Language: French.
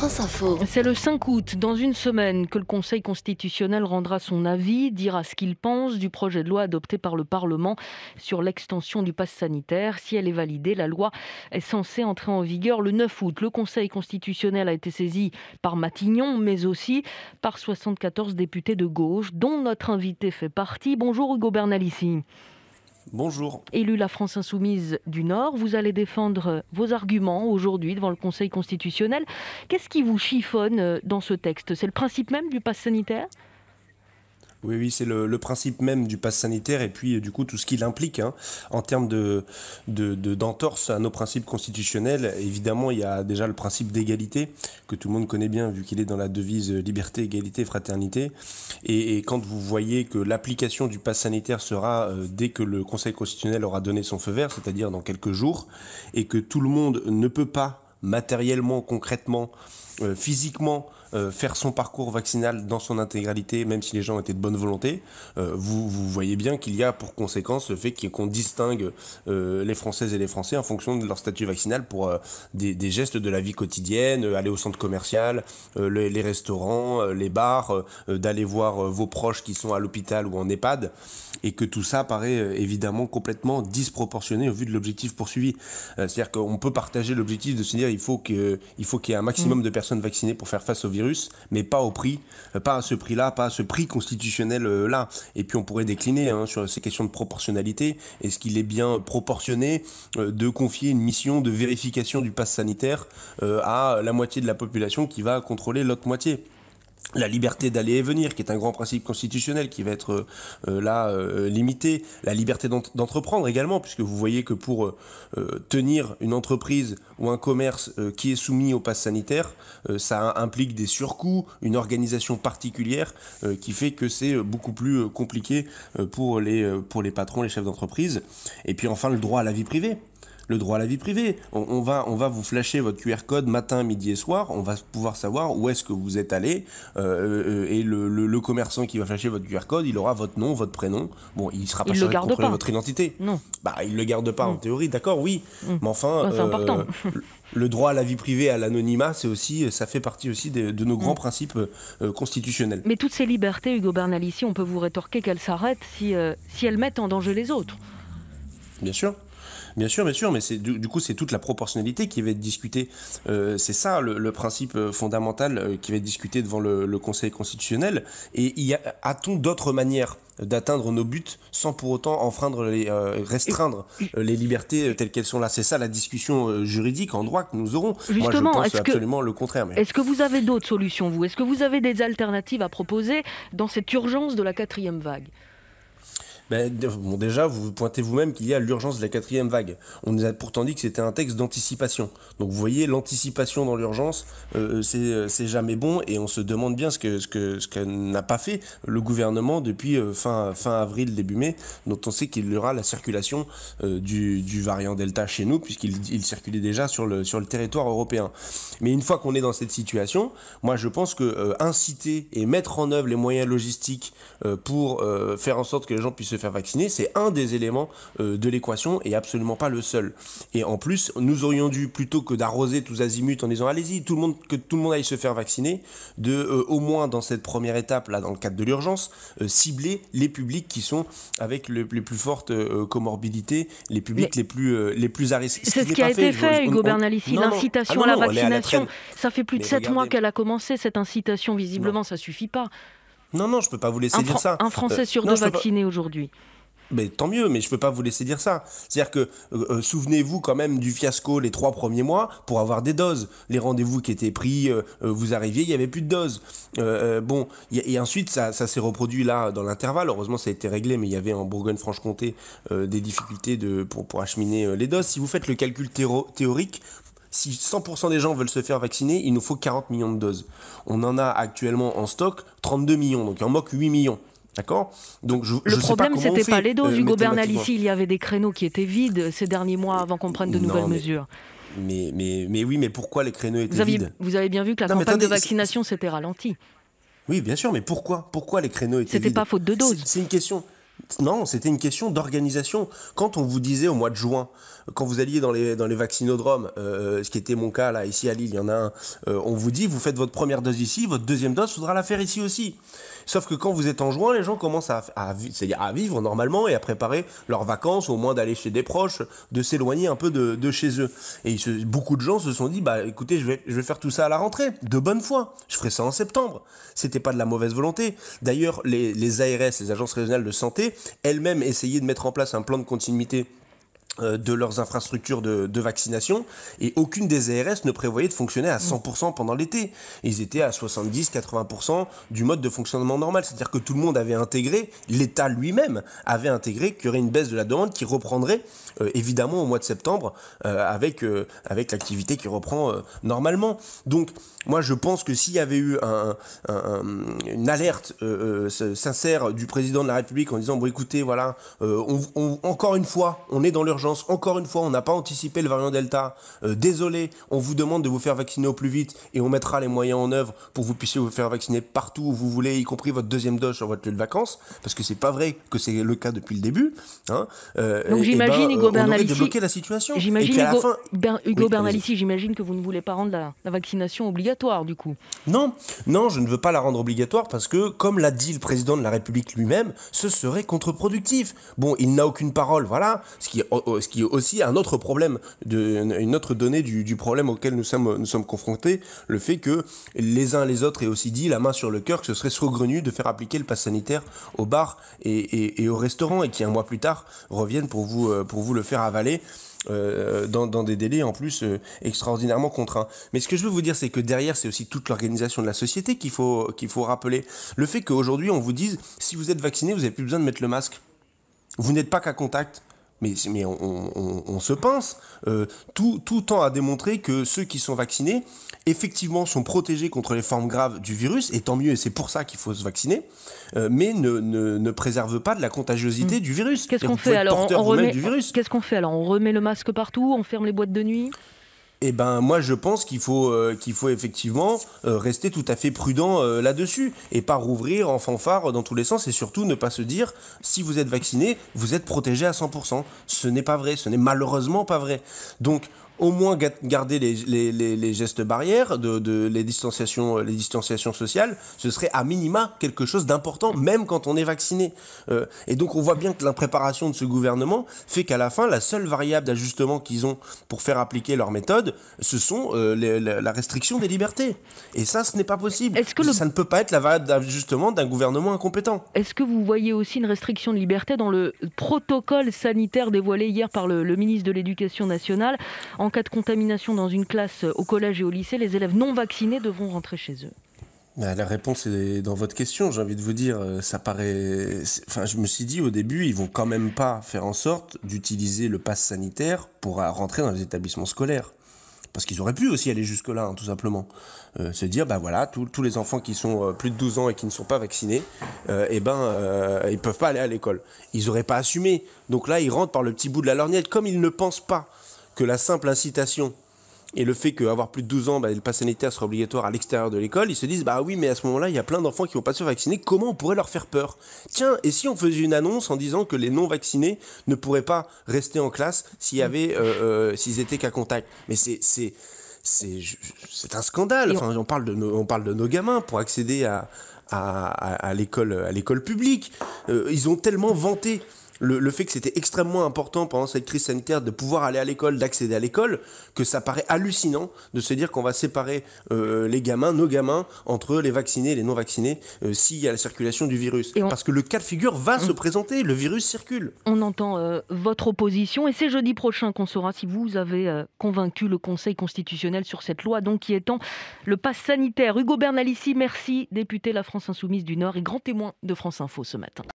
C'est le 5 août, dans une semaine, que le Conseil constitutionnel rendra son avis, dira ce qu'il pense du projet de loi adopté par le Parlement sur l'extension du pass sanitaire. Si elle est validée, la loi est censée entrer en vigueur le 9 août. Le Conseil constitutionnel a été saisi par Matignon, mais aussi par 74 députés de gauche, dont notre invité fait partie. Bonjour Hugo Bernalici. Bonjour. Élu la France Insoumise du Nord, vous allez défendre vos arguments aujourd'hui devant le Conseil constitutionnel. Qu'est-ce qui vous chiffonne euh, dans ce texte C'est le principe même du pass sanitaire oui, oui, c'est le, principe même du pass sanitaire et puis euh, du coup tout ce qu'il implique hein, en termes de, d'entorse à nos principes constitutionnels. Évidemment, il y a déjà le principe d'égalité que tout le monde connaît bien vu qu'il est dans la devise euh, liberté, égalité, fraternité. Et, quand vous voyez que l'application du pass sanitaire sera euh, dès que le Conseil constitutionnel aura donné son feu vert, c'est-à-dire dans quelques jours, et que tout le monde ne peut pas matériellement, concrètement, physiquement euh, faire son parcours vaccinal dans son intégralité, même si les gens étaient de bonne volonté, euh, vous, vous, voyez bien qu'il y a pour conséquence le fait qu'on distingue euh, les Françaises et les Français en fonction de leur statut vaccinal pour des, gestes de la vie quotidienne, aller au centre commercial, les, restaurants, les bars, d'aller voir vos proches qui sont à l'hôpital ou en EHPAD, et que tout ça paraît évidemment complètement disproportionné au vu de l'objectif poursuivi. C'est-à-dire qu'on peut partager l'objectif de se dire il faut qu'il y ait un maximum mmh. de personnes vaccinées pour faire face au mais pas au prix, euh, pas à ce prix-là, pas à ce prix constitutionnel-là. Euh, Et puis on pourrait décliner hein, sur ces questions de proportionnalité. Est-ce qu'il est bien proportionné euh, de confier une mission de vérification du pass sanitaire à la moitié de la population qui va contrôler l'autre moitié la liberté d'aller et venir, qui est un grand principe constitutionnel, qui va être euh, euh, là euh, limité, la liberté d'entreprendre également, puisque vous voyez que pour tenir une entreprise ou un commerce qui est soumis au pass sanitaire, ça implique des surcoûts, une organisation particulière, qui fait que c'est beaucoup plus compliqué pour les, pour les patrons, les chefs d'entreprise. Et puis enfin le droit à la vie privée, le droit à la vie privée. On, va, on va vous flasher votre QR code matin, midi et soir. On va pouvoir savoir où est-ce que vous êtes allé. Euh, euh, euh, et le, commerçant qui va flasher votre QR code, il aura votre nom, votre prénom. Bon, il sera pas sûr de contrôler votre identité. Non. Bah, il le garde pas en mm. théorie, d'accord, oui. Mm. Mais enfin, important. le droit à la vie privée, à l'anonymat, c'est aussi, ça fait partie aussi de, nos grands mm. principes constitutionnels. Mais toutes ces libertés, Hugo Bernalici, on peut vous rétorquer qu'elles s'arrêtent si, si elles mettent en danger les autres. Bien sûr. Bien sûr, bien sûr, mais c'est du, coup c'est toute la proportionnalité qui va être discutée. Euh, c'est ça le, principe euh, fondamental euh, qui va être discuté devant le, Conseil constitutionnel. Et y a, t on d'autres manières d'atteindre nos buts sans pour autant enfreindre les, restreindre les libertés telles qu'elles sont là C'est ça la discussion juridique en droit que nous aurons. Justement, Moi, je pense absolument le contraire. Est-ce que vous avez d'autres solutions, vous Est-ce que vous avez des alternatives à proposer dans cette urgence de la quatrième vague ben, bon, Déjà, vous pointez vous-même qu'il y a l'urgence de la quatrième vague. On nous a pourtant dit que c'était un texte d'anticipation. Donc vous voyez, l'anticipation dans l'urgence, euh, euh, euh c'est jamais bon et on se demande bien ce que ce que ce n'a pas fait le gouvernement depuis euh, fin fin avril début mai, dont on sait qu'il y aura la circulation du, du variant Delta chez nous puisqu'il il circulait déjà sur le sur le territoire européen. Mais une fois qu'on est dans cette situation, moi je pense que inciter et mettre en œuvre les moyens logistiques pour faire en sorte que les gens puissent se faire vacciner, c'est un des éléments euh, de l'équation et absolument pas le seul. Et en plus, nous aurions dû, plutôt que d'arroser tous azimuts en disant allez-y, tout le monde, que tout le monde aille se faire vacciner, de euh, au moins dans cette première étape, là, dans le cadre de l'urgence, euh, cibler les publics qui sont avec les plus fortes comorbidités, les publics les plus, les plus à risque. C'est ce, qui a été fait, fait Hugo Bernalici, l'incitation ah à la vaccination. ça fait plus de sept mois qu'elle a commencé, cette incitation, visiblement, ça ça suffit pas. Non, non, je ne peux pas vous laisser dire ça. Un Français euh, sur deux vacciné aujourd'hui. Mais tant mieux, mais je ne peux pas vous laisser dire ça. C'est-à-dire que euh, euh, souvenez-vous quand même du fiasco les trois premiers mois pour avoir des doses. Les rendez-vous qui étaient pris, vous arriviez, il y avait plus de doses. bon, et, ensuite ça, s'est reproduit là dans l'intervalle. Heureusement, ça a été réglé, mais il y avait en Bourgogne-Franche-Comté des difficultés de, pour, pour acheminer les doses. Si vous faites le calcul théorique, si 100% des gens veulent se faire vacciner, il nous faut 40 millions de doses. On en a actuellement en stock 32 millions, donc il en manque 8 millions. D'accord Donc Le problème, ce pas, pas les doses. du euh, Hugo Bernal, ici, il y avait des créneaux qui étaient vides ces derniers mois avant qu'on prenne de nouvelles mesures. Mais, mais, mais, oui, mais pourquoi les créneaux étaient vous vides Vous avez bien vu que la campagne de vaccination s'était ralentie. Oui, bien sûr, mais pourquoi Pourquoi les créneaux étaient vides C'était pas faute de doses. C'est une question. Non, c'était une question d'organisation. Quand on vous disait au mois de juin, quand vous alliez dans les, dans les vaccinodromes, euh, euh, ce qui était mon cas là, ici à Lille, il y en a un, euh, on vous dit, vous faites votre première dose ici, votre deuxième dose, faudra la faire ici aussi. Sauf que quand vous êtes en juin, les gens commencent à, à, à, vivre normalement et à préparer leurs vacances, au moins d'aller chez des proches, de s'éloigner un peu de, de, chez eux. Et beaucoup de gens se sont dit, bah écoutez, je vais, je vais faire tout ça à la rentrée, de bonne foi. Je ferai ça en septembre. C'était pas de la mauvaise volonté. D'ailleurs, les, les ARS, les agences régionales de santé, elles-mêmes essayaient de mettre en place un plan de continuité euh, de leurs infrastructures de, vaccination et aucune des ARS ne prévoyait de fonctionner à 100% mm. pendant l'été. Ils étaient à 70-80% du mode de fonctionnement normal, c'est-à-dire que tout le monde avait intégré, l'État lui-même avait intégré qu'il y aurait une baisse de la demande qui reprendrait euh, évidemment au mois de septembre euh, avec, avec l'activité qui reprend normalement. Donc moi je pense que s'il y avait eu une alerte sincère du président de la République en disant bon écoutez voilà, encore une fois on est dans l'urgence encore une fois, on n'a pas anticipé le variant Delta. Euh, désolé, on vous demande de vous faire vacciner au plus vite et on mettra les moyens en œuvre pour que vous puissiez vous faire vacciner partout où vous voulez, y compris votre deuxième dose sur votre lieu de vacances, parce que c'est pas vrai que c'est le cas depuis le début. Hein. Euh, Donc j'imagine, ben, Hugo euh, Bernalici, la J'imagine, j'imagine que vous ne voulez pas rendre la, vaccination obligatoire, du coup. Non, non, je ne veux pas la rendre obligatoire parce que, comme l'a dit le président de la République lui-même, ce serait contre-productif. Bon, il n'a aucune parole, voilà, ce qui est ce qui est aussi un autre problème, de, une autre donnée du, problème auquel nous sommes, nous sommes confrontés, le fait que les uns les autres aient aussi dit, la main sur le cœur, que ce serait saugrenu de faire appliquer le pass sanitaire aux bars et, et, et aux restaurants, et qui un mois plus tard reviennent pour vous, euh, pour vous le faire avaler. Euh, dans, des délais en plus euh, extraordinairement contraints. Mais ce que je veux vous dire, c'est que derrière, c'est aussi toute l'organisation de la société qu'il faut, qu'il faut rappeler. Le fait qu'aujourd'hui, on vous dise, si vous êtes vacciné, vous n'avez plus besoin de mettre le masque. Vous n'êtes pas qu'à contact mais, on, se pince. Euh, tout, tend à démontrer que ceux qui sont vaccinés, effectivement, sont protégés contre les formes graves du virus, et tant mieux, et c'est pour ça qu'il faut se vacciner, euh, mais ne, ne, préserve pas de la contagiosité hmm. du virus. Qu'est-ce qu'on fait alors Qu'est-ce qu'on fait alors On remet le masque partout, on ferme les boîtes de nuit eh ben moi je pense qu'il faut euh, qu'il faut effectivement euh, rester tout à fait prudent euh, là-dessus et pas rouvrir en fanfare dans tous les sens et surtout ne pas se dire si vous êtes vacciné vous êtes protégé à 100%. Ce n'est pas vrai, ce n'est malheureusement pas vrai. Donc au moins garder les, gestes barrières, de, les, distanciations, les distanciations sociales, ce serait à minima quelque chose d'important, même quand on est vacciné. Euh, et donc on voit bien que préparation de ce gouvernement fait qu'à la fin, la seule variable d'ajustement qu'ils ont pour faire appliquer leur méthode, ce sont euh, la, restriction des libertés. Et ça, ce n'est pas possible. Ça ne peut pas être la variable d'ajustement d'un gouvernement incompétent. Est-ce que vous voyez aussi une restriction de liberté dans le protocole sanitaire dévoilé hier par le, ministre de l'Éducation nationale en cas de contamination dans une classe euh, au collège et au lycée, les élèves non vaccinés devront rentrer chez eux bah, la réponse est dans votre question. J'ai envie de vous dire, euh, ça paraît. Enfin, je me suis dit au début, ils vont quand même pas faire en sorte d'utiliser le pass sanitaire pour euh, rentrer dans les établissements scolaires. Parce qu'ils auraient pu aussi aller jusque-là, hein, tout simplement. se dire, bah voilà, tous les enfants qui sont plus de 12 ans et qui ne sont pas vaccinés, et eh ben, ils peuvent pas aller à l'école. Ils auraient pas assumé. Donc là, ils rentrent par le petit bout de la lorgnette, comme ils ne pensent pas que la simple incitation et le fait qu'avoir plus de 12 ans, bah, le pass sanitaire sera obligatoire à l'extérieur de l'école, ils se disent bah oui, mais à ce moment-là, il y a plein d'enfants qui vont pas se vacciner, comment on pourrait leur faire peur Tiens, et si on faisait une annonce en disant que les non-vaccinés ne pourraient pas rester en classe s'il euh, euh, s'ils étaient qu'à contact Mais c'est. un scandale. on parle de nos, on parle de nos gamins pour accéder à, à, à l'école publique. Euh, ils ont tellement vanté le, fait que c'était extrêmement important pendant cette crise sanitaire de pouvoir aller à l'école, d'accéder à l'école, que ça paraît hallucinant de se dire qu'on va séparer euh, les gamins, nos gamins, entre les vaccinés et les non vaccinés euh, s'il y a la circulation du virus. Parce que le cas de figure va mm. se présenter, le virus circule. On entend euh, votre opposition et c'est jeudi prochain qu'on saura si vous avez convaincu le Conseil constitutionnel sur cette loi, donc qui étant le pass sanitaire. Hugo Bernalici, merci, député de La France Insoumise du Nord et grand témoin de France Info ce matin.